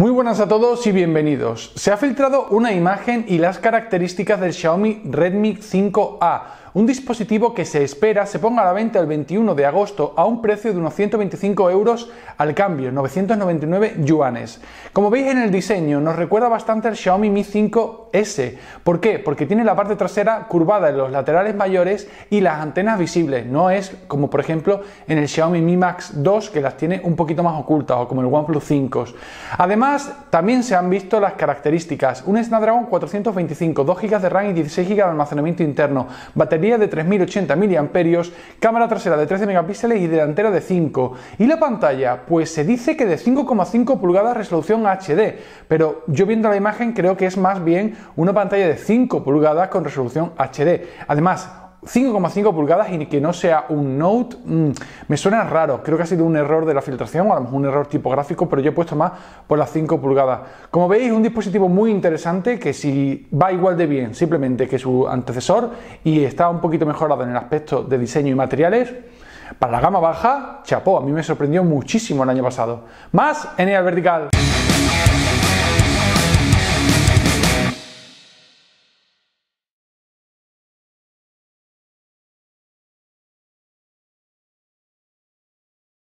Muy buenas a todos y bienvenidos. Se ha filtrado una imagen y las características del Xiaomi Redmi 5A un dispositivo que se espera se ponga a la venta el 21 de agosto a un precio de unos 125 euros al cambio, 999 yuanes. Como veis en el diseño, nos recuerda bastante al Xiaomi Mi 5S. ¿Por qué? Porque tiene la parte trasera curvada en los laterales mayores y las antenas visibles. No es como por ejemplo en el Xiaomi Mi Max 2 que las tiene un poquito más ocultas o como el OnePlus 5. Además, también se han visto las características. Un Snapdragon 425, 2 GB de RAM y 16 GB de almacenamiento interno, de 3080 mAh, cámara trasera de 13 megapíxeles y delantera de 5. ¿Y la pantalla? Pues se dice que de 5,5 pulgadas resolución HD, pero yo viendo la imagen creo que es más bien una pantalla de 5 pulgadas con resolución HD. Además, 5,5 pulgadas y que no sea un Note, mm, me suena raro. Creo que ha sido un error de la filtración o a lo mejor un error tipográfico, pero yo he puesto más por las 5 pulgadas. Como veis, un dispositivo muy interesante que si va igual de bien simplemente que su antecesor y está un poquito mejorado en el aspecto de diseño y materiales, para la gama baja, chapó, a mí me sorprendió muchísimo el año pasado. Más en el vertical.